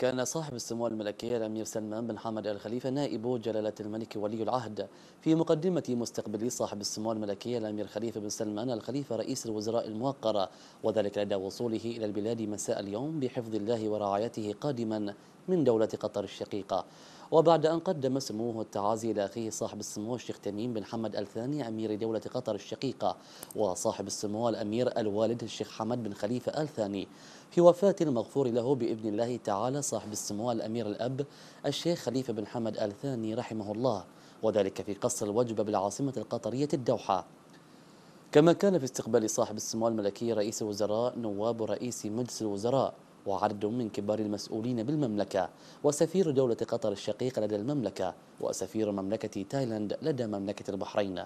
كان صاحب السمو الملكي الأمير سلمان بن حمد آل خليفة نائب جلالة الملك ولي العهد في مقدمة مستقبلي صاحب السمو الملكي الأمير خليفة بن سلمان آل خليفة رئيس الوزراء الموقر وذلك لدى وصوله إلى البلاد مساء اليوم بحفظ الله ورعايته قادما من دولة قطر الشقيقة وبعد أن قدم سموه التعازي لأخيه صاحب السمو الشيخ تميم بن حمد الثاني أمير دولة قطر الشقيقة وصاحب السمو الأمير الوالد الشيخ حمد بن خليفة الثاني في وفاة المغفور له بإذن الله تعالى صاحب السمو الأمير الأب الشيخ خليفة بن حمد الثاني رحمه الله وذلك في قصر الوجبة بالعاصمة القطرية الدوحة كما كان في استقبال صاحب السمو الملكي رئيس الوزراء نواب رئيس مجلس الوزراء وعدد من كبار المسؤولين بالمملكة وسفير دولة قطر الشقيقة لدى المملكة وسفير مملكة تايلاند لدى مملكة البحرين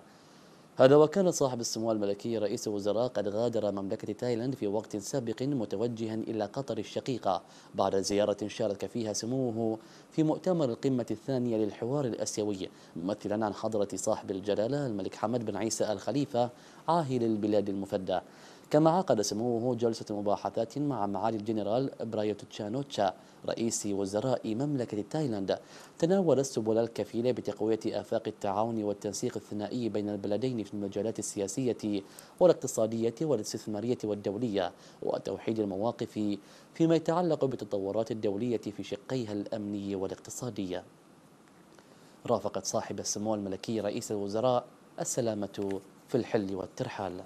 هذا وكان صاحب السمو الملكي رئيس الوزراء قد غادر مملكة تايلاند في وقت سابق متوجها إلى قطر الشقيقة بعد زيارة شارك فيها سموه في مؤتمر القمة الثانية للحوار الأسيوي ممثلا عن حضرة صاحب الجلالة الملك حمد بن عيسى الخليفة عاهل البلاد المفدى كما عقد سموه جلسة مباحثات مع معالي الجنرال برايوتشانو تشا رئيس وزراء مملكة تايلاند تناول السبل الكفيلة بتقوية آفاق التعاون والتنسيق الثنائي بين البلدين في المجالات السياسية والاقتصادية والاستثمارية والدولية وتوحيد المواقف فيما يتعلق بالتطورات الدولية في شقيها الأمني والاقتصادية رافقت صاحب السمو الملكي رئيس الوزراء السلامة في الحل والترحال